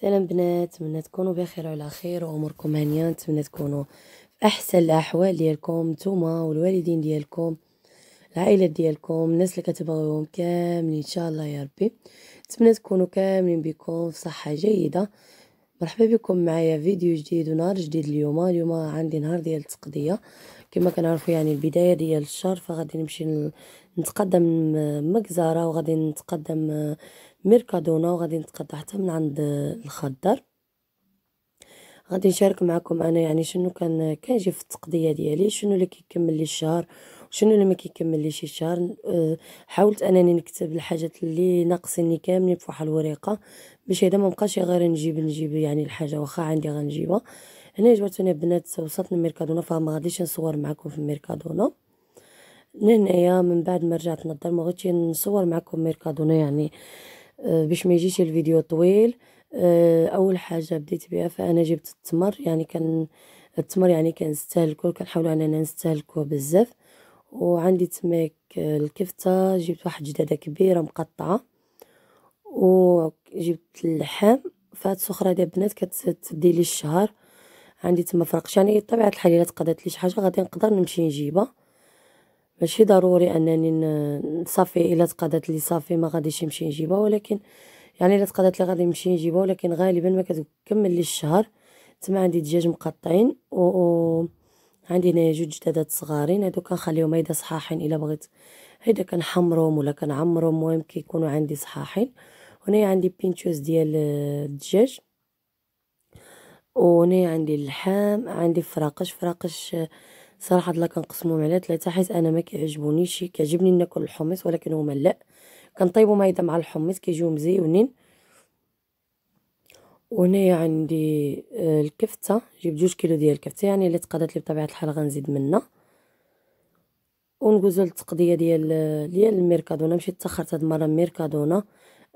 سلام بنات نتمنى تكونوا بخير وعلى خير واموركم هانيه نتمنى تكونوا في احسن الاحوال ديالكم نتوما والوالدين ديالكم العائلات ديالكم الناس اللي كتبغيوهم كاملين ان شاء الله يا ربي نتمنى تكونوا كاملين بكم في صحه جيده مرحبا بكم معايا فيديو جديد ونهار جديد اليوم اليوم عندي نهار ديال التقضيه كما كنعرفوا يعني البدايه ديال الشهر فغادي نمشي نتقدم مجزره وغادي نتقدم ميركادونا وغادي نتقطع حتى من عند الخضر غادي نشارك معكم انا يعني شنو كان كيجي في التقضيه ديالي شنو اللي كيكمل لي الشهر شنو اللي ما كيكمل لي الشهر أه، حاولت انني نكتب الحاجات اللي ناقصيني كاملين في واحد الوريقه باش هذا ما بقاش غير نجيب نجيب يعني الحاجه واخا عندي غنجيبها هنا جبتوني بنات وصلت للميركادونا فما غاديش نصور معكم في الميركادونا من هنايا من بعد ما رجعت للدار ما غاديش نصور معكم ميركادونا يعني آه، باش ما يجيش الفيديو طويل آه، اول حاجه بديت بها فانا جبت التمر يعني كان التمر يعني كنستهلكو كنحاولوا اننا نستهلكوه بزاف وعندي تماك آه، الكفته جبت واحد جداده كبيره مقطعه وجبت اللحم فهاد السخره ديال البنات كتدي لي الشهر عندي تما فرقش يعني طبيعه الحال الا تقضات لي شي حاجه غادي نقدر نمشي نجيبها ماشي ضروري انني صافي الا تقادات لي صافي ما غاديش نمشي نجيبها ولكن يعني الا تقادات لي غادي نمشي نجيبها ولكن غالبا ما كتكمل لي الشهر تما عندي دجاج مقطعين و, عندي هنايا جوج جدادات صغارين هادو كنخليهم هيدا صحاحين الا بغيت هيدا كنحمرهم ولا كنعمرهم المهم كيكونوا عندي صحاحين هنايا عندي بينتوز ديال الدجاج وهنا عندي اللحام عندي فراقش فراقش صراحه الله كنقسمهم على ثلاثه حيت انا ما كيعجبونيش كيعجبني ناكل الحمص ولكن هما لا كنطيبو ايضا مع الحمص كيجيو مزيونين وهنايا عندي آه، الكفته جبت جوج كيلو ديال الكفته يعني اللي تقادات لي بطبيعه الحال غنزيد منها ونقوزو للتقضيه ديال آه، ديال الميركادونا مشيت تاخرت هاد المره ميركادونا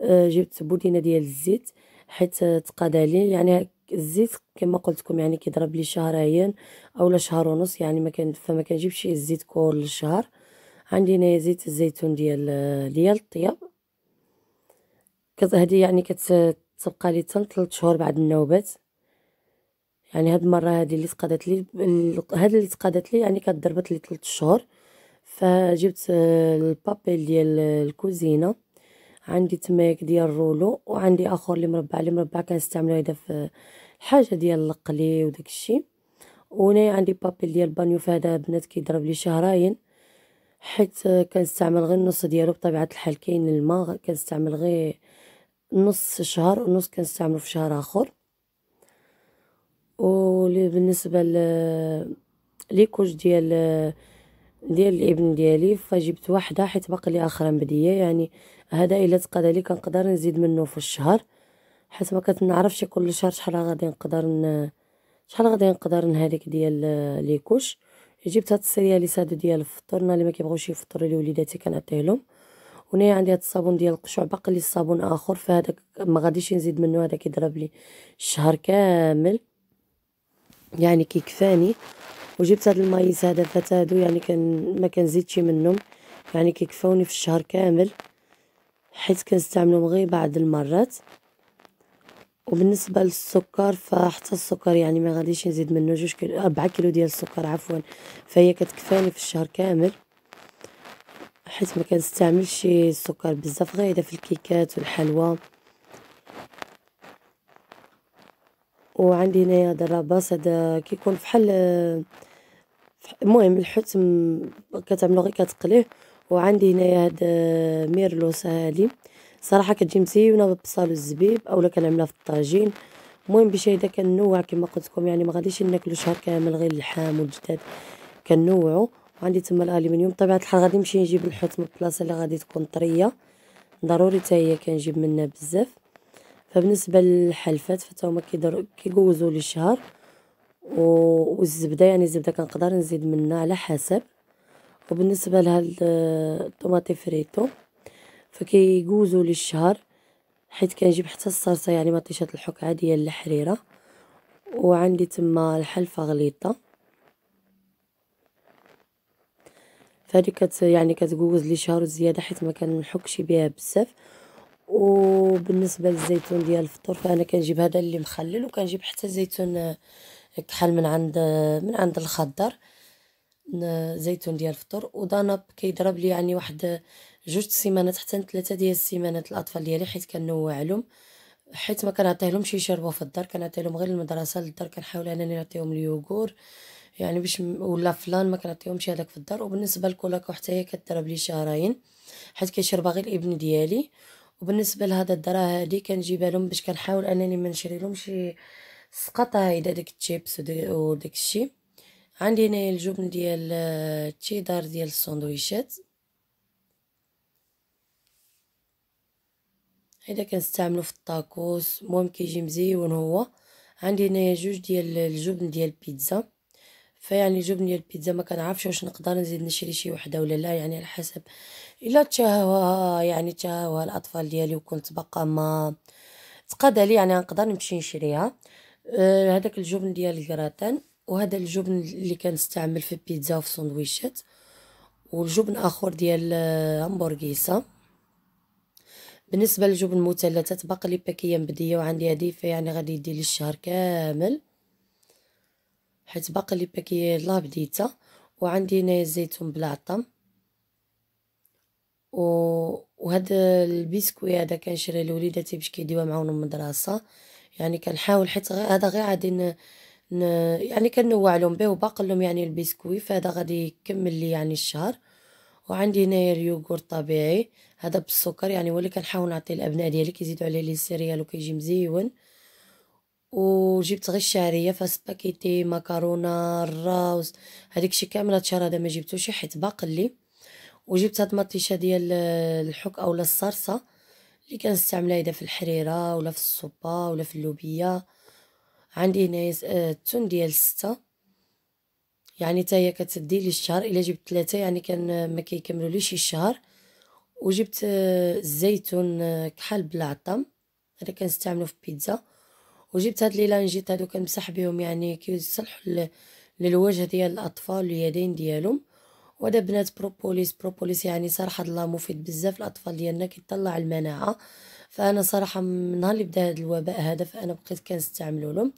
آه، جبت بودينه ديال الزيت حيت تقادالي يعني الزيت كما قلت لكم يعني كيضرب لي شهرين اولا شهر ونص يعني ما كان فما كنجيبش الزيت كل شهر عندي هنايا زيت الزيتون ديال ديال الطياب هذه يعني كتبقى لي حتى 3 شهور بعد النوبات يعني هاد المره هذه اللي تقادت لي هاد اللي تقادت لي يعني كضربت لي 3 شهور فجبت آه، البابيل ديال آه، الكوزينه عندي تمايك ديال رولو وعندي اخر اللي مربع اللي مربع كنستعملو هذا في الحاجه ديال القلي وداك الشيء وهنايا عندي بابي ديال البانيو هذا بنات كيضرب لي شهرين حيت كنستعمل غير النص ديالو بطبيعه الحال كاين الماء كنستعمل غير نص شهر ونص كنستعملو في شهر اخر بالنسبه ل لي كوج ديال ديال الابن ديالي فجبت واحده حيت باقي لي اخرى مبديه يعني هذا الا تقاد لي كنقدر نزيد منه في الشهر حيت ما كنعرفش كل شهر شحال غادي نقدر ن... شحال غادي نقدر نهلك ديال لي كوش جبت هاد السيريالي سادو ديال الفطور اللي ما كيبغوش يفطروا لي وليداتي كنعطيه لهم هنا عندي هاد الصابون ديال القشع باقي لي صابون اخر فهداك ما غاديش نزيد منه هذا كيضرب لي الشهر كامل يعني كيكفاني وجبت هاد المايس هذا فتا هادو يعني كان ما كنزيدش منهم يعني كيكفاوني في الشهر كامل حيت كنستعملهم غير بعض المرات وبالنسبه للسكر فحتى السكر يعني ما غاديش نزيد منه جوج كيلو 4 كيلو ديال السكر عفوا فهي كتكفاني في الشهر كامل حيت ما كنستعملش السكر بزاف غير اذا في الكيكات والحلوى وعندي هنايا دراباس هذا كيكون فحال المهم الحوت كتعملو غير كتقليه وعندي هنايا هاد آه، ميرلوس هادي صراحه كتجي مزيونه بالبصل والزبيب اولا كنعملها في الطاجين المهم بشي هذا كنوع كما قلت لكم يعني ما غاديش ناكلو شهر كامل غير اللحام والجداد كنوعو وعندي تما الالومنيوم بطبيعه الحال غادي نمشي نجيب الحوت من البلاصه اللي غادي تكون طريه ضروري حتى هي كنجيب منها بزاف فبالنسبه للحلفات فتا هما كيديروا كيجوزوا لي الشهر والزبده يعني الزبده كنقدر نزيد منها على حسب وبالنسبة لهالطوماطي آه، فريتو فكيجوزوا لي الشهر حيت كنجيب حتى الصلصة يعني مطيشات الحك عادية الحريرة وعندي تما الحلفة غليظة فهادي كت يعني كتجوز لي شهر زيادة حيت ما كنحكش بها بزاف وبالنسبه للزيتون ديال الفطور فانا كنجيب هذا اللي مخلل وكنجيب حتى زيتون آه، كحل من عند آه، من عند الخضر زيتون ديال الفطور ودانب كيضرب لي يعني واحد جوج سيمانات حتى ثلاثه ديال السيمانات الاطفال ديالي حيت كنوع لهم حيت ما لهمش يشربوا في الدار كنعطيهم غير المدرسه للدار كنحاول انني نعطيهم اليوغور يعني باش ولا فلان ما كنعطيهمش هذاك في الدار وبالنسبه لكولاكو حتى هي كتضرب لي شهرين حيت كيشربها غير الابن ديالي وبالنسبه لهذا الدرا هادي كنجيبها لهم باش كنحاول انني ما نشري شي سقطه هيدا داك التشيبس وداك الشيء عندي هنايا الجبن ديال آه، التيدار ديال السندويشات هذا كنستعملو في الطاكوس المهم كيجي مزيون هو عندي هنايا جوج ديال الجبن ديال البيتزا فيعني الجبن ديال البيتزا ما كنعرفش واش نقدر نزيد نشري شي وحده ولا لا يعني على حسب الا تشاهوها يعني تشاهوها الاطفال ديالي وكنت بقى ما تقاد علي يعني نقدر نمشي نشريها آه، هذاك أه الجبن ديال الكراتان وهذا الجبن اللي كنستعمل في البيتزا وفي السندويشات والجبن اخر ديال آه، همبرغيسه بالنسبه للجبن المثلثات تبقى لي باكيه مبديه وعندي هذه يعني غادي يدي لي الشهر كامل حيت باقي لي باكيه يلاه بديتها وعندي هنايا الزيتون بلا عطم و وهذا البسكوي هذا كنشري لوليداتي باش كيديوها معاهم المدرسه يعني كنحاول حيت هذا غير غادي يعني كنوع لهم به وباقي لهم يعني البسكويت فهذا غادي يكمل لي يعني الشهر وعندي هنايا اليوغور طبيعي هذا بالسكر يعني هو كنحاول نعطي الابناء ديالي كيزيدوا عليه لي سيريال وكيجي مزيون وجبت غير الشعريه فسباكيتي مكرونه الراوز هذيك شي كامل هذا الشهر هذا ما جبتوش حيت باقي لي وجبت هاد مطيشه ديال الحك اولا الصرصه اللي كنستعملها اذا في الحريره ولا في الصوبه ولا في اللوبيه عندي هنايا التون ديال ستة يعني تاهي كتدي لي الشهر الا جبت ثلاثه يعني كان ما كيكملوليش الشهر وجبت الزيتون كحل بلا عطام هذا كنستعملو في البيتزا وجبت هاد لي لانجيت هادو كنمسح بهم يعني كيصلحو للوجه ديال الاطفال واليدين ديالهم ودا بنات بروبوليس بروبوليس يعني صراحه الله مفيد بزاف الاطفال ديالنا كيطلع المناعه فانا صراحه من نهار اللي بدا هذا الوباء هذا فانا بقيت كنستعملو لهم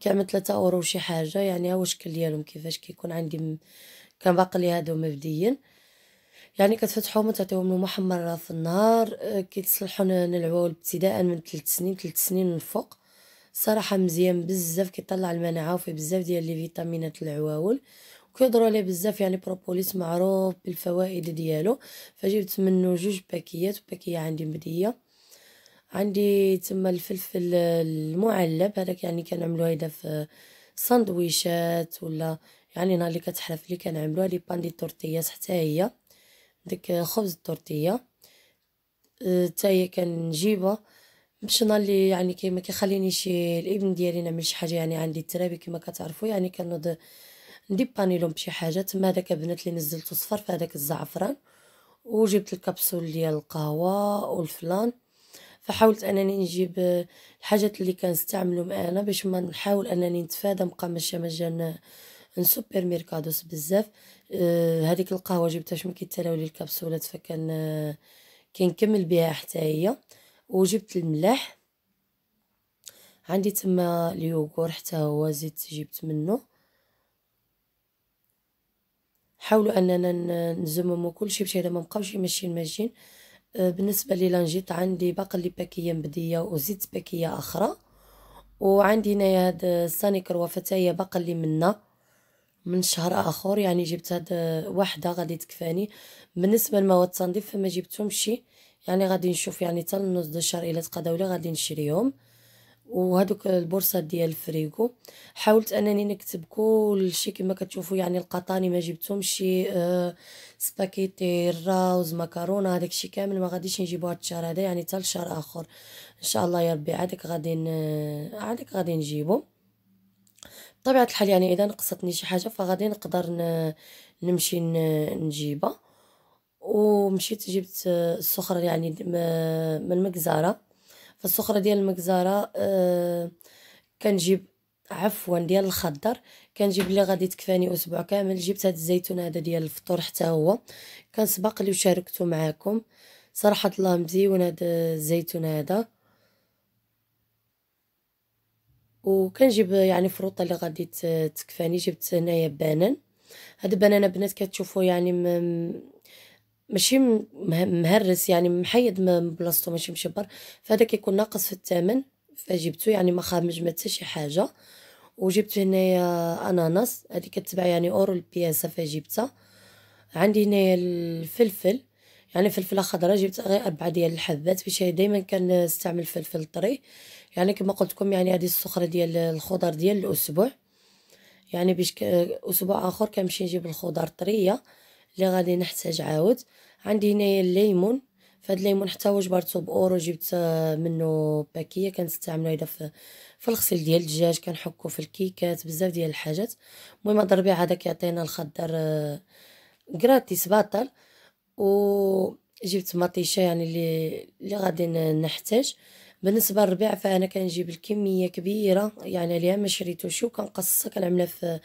كان 3 اورو شي حاجه يعني هو الشكل ديالهم كيفاش كيكون عندي م... كان باقي لي هادو مبديا يعني كتفتحوهم وتعطيوهم الماء محمر في النهار آه، كيتصلحوا نلعبوا ابتداء من 3 سنين 3 سنين من فوق صراحه مزيان بزاف كيطلع المناعه وفي بزاف ديال لي فيتامينات العواول وكيضروا عليه بزاف يعني بروبوليس معروف بالفوائد ديالو فجبت منه جوج باكيات وباكيه عندي مديه عندي تما الفلفل المعلب هذاك يعني كنعملوه هيدا في ساندويشات ولا يعني نهار اللي كتحرف لي كنعملوها لي بان دي طورطيات حتى هي داك خبز الطورطيه أه، حتى هي كنجيبها باش نهار اللي يعني كيما كيخليني شي الابن ديالي نعمل شي حاجه يعني عندي الترابي كما كتعرفوا يعني كنوض نديباني لهم بشي حاجه تما هذاك البنات اللي نزلتو صفر في هذاك الزعفران وجبت الكبسول ديال القهوه والفلان فحاولت انني نجيب الحاجات اللي كنستعملو انا باش ما نحاول انني نتفادى نبقى ماشيه مجانا نسوبر ميركادوس بزاف آه هذيك القهوه جبتها شمكي لي الكبسولات فكان كنكمل بها حتى هي وجبت الملاح عندي تما اليوغور حتى هو زيت جبت منه حاولوا اننا نزمموا كل شيء باش هذا ما بقاوش يمشي آه آه، بالنسبة لي لانجيت عندي باقي لي باكية مبدية وزيت باكية أخرى وعندي هنايا هاد السانيكر وفتاية باقي لي منا من شهر اخر يعني جبت هاد آه، وحده غادي تكفاني بالنسبه لمواد التنظيف فما جبتهمش يعني غادي نشوف يعني حتى نص الشهر الا تقداو غادي نشريهم وهذوك البورصه ديال الفريكو حاولت انني نكتب كل شيء كما كتشوفوا يعني القطاني ما جبتهمش شي أه سباكيتي الراوز مكرونه هذاك الشيء كامل ما غاديش نجيبو هذا الشهر هذا يعني حتى لشهر اخر ان شاء الله يا ربي عادك غادي عادك غادي نجيبو بطبيعه الحال يعني اذا نقصتني شي حاجه فغادي نقدر نمشي نجيبها ومشيت جبت آه، السخرة يعني من المجزرة السخره ديال المجزره أه كنجيب عفوا ديال الخضر كنجيب اللي غادي تكفاني اسبوع كامل جبت هاد الزيتون هذا ديال الفطور حتى هو كان سبق لي وشاركته معاكم صراحه الله مزيون هاد الزيتون هذا وكنجيب يعني فروطه اللي غادي تكفاني جبت هنايا بانان هاد البنانه بنات كتشوفوا يعني ماشي مهرس يعني محيد من بلاصتو ماشي مشبر فهذا كيكون ناقص في الثمن فجبتو يعني ما خامج ما شي حاجه وجبت هنايا اناناس هذه كتباع يعني اورو البياسه فجبتها عندي هنايا الفلفل يعني فلفله خضراء جبت غير اربعه ديال الحبات باش دائما كنستعمل فلفل طري يعني كما قلت لكم يعني هذه السخره ديال الخضر ديال الاسبوع يعني باش اسبوع اخر كنمشي نجيب الخضر طريه اللي غادي نحتاج عاود عندي هنايا الليمون فهاد الليمون حتى هو جبرته باورو جبت آه، منه باكيه كنستعملو هيدا في في الغسيل ديال الدجاج كنحكو في الكيكات بزاف ديال الحاجات المهم ضربي هذا كيعطينا الخضر آه، غراتيس باطل و جبت مطيشه يعني اللي اللي غادي نحتاج بالنسبه للربيع فانا كنجيب الكميه كبيره يعني ليها ما شريتوش وكنقصها كنعملها في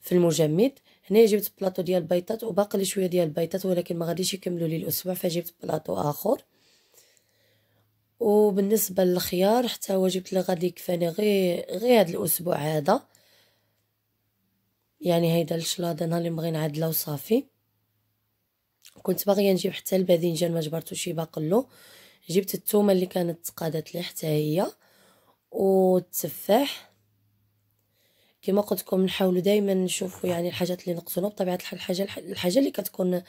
في المجمد هنا جبت بلاطو ديال البيضات وباقي لي شويه ديال البيضات ولكن ما غاديش يكملوا لي الاسبوع فجبت بلاطو اخر وبالنسبه للخيار حتى هو جبت لي غادي يكفاني غير غير هذا الاسبوع هذا يعني هيدا الشلاضه نهار اللي نبغي نعدله وصافي كنت باغيه نجيب حتى الباذنجان ما جبرتوش باقلو جبت التومه اللي كانت تقادت لي حتى هي والتفاح كما قلت لكم نحاولوا دائما نشوفوا يعني الحاجات اللي نقصونا بطبيعه الحال الحاجه الحاجه اللي كتكون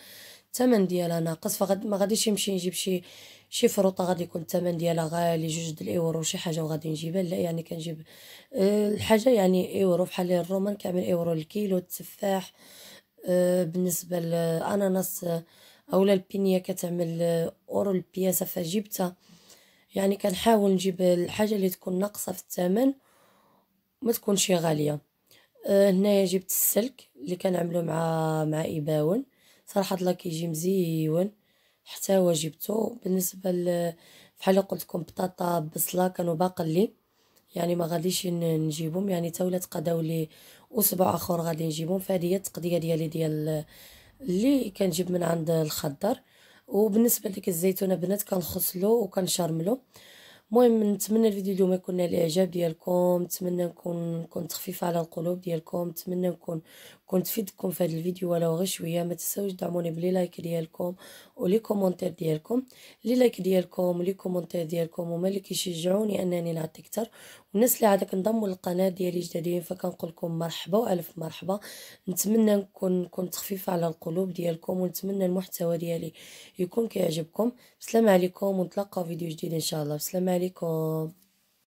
الثمن ديالها ناقص فغد ما غاديش نمشي نجيب شي شي فروطه غادي يكون الثمن ديالها غالي جوج د الايورو شي حاجه وغادي نجيبها لا يعني كنجيب آه، الحاجه يعني ايورو بحال الرومان كامل ايورو الكيلو التفاح أه بالنسبه للاناناس آه، اولا البينيه كتعمل آه، اورو البياسه فجبتها يعني كنحاول نجيب الحاجه اللي تكون ناقصه في الثمن ما تكونش غاليه أه هنايا جبت السلك اللي كنعملو مع مع اباون صراحه الله كيجي مزيون حتى هو جبتو بالنسبه ل بحال قلت لكم بطاطا بصله كانوا باقا لي يعني ما غاديش نجيبهم يعني تا ولات قداو لي اسبوع اخر غادي نجيبهم فهذه هي التقضيه ديالي ديال اللي كنجيب من عند الخضر وبالنسبه لديك الزيتونه بنات كنخصلو وكنشرملو المهم نتمنى الفيديو اليوم يكون نال الاعجاب ديالكم نتمنى نكون نكون تخفيفه على القلوب ديالكم نتمنى نكون كنت فيدكم في هذا الفيديو ولو غير شويه ما تنساوش دعموني بلي لايك ديالكم ولي كومونتير ديالكم لي لايك ديالكم ولي كومونتير ديالكم هما اللي كيشجعوني انني نعطي اكثر والناس اللي عاد كنضموا للقناه ديالي جدادين فكنقول لكم مرحبا والف مرحبا نتمنى نكون نكون خفيفه على القلوب ديالكم ونتمنى المحتوى ديالي يكون كيعجبكم السلام عليكم ونتلاقاو فيديو جديد ان شاء الله السلام عليكم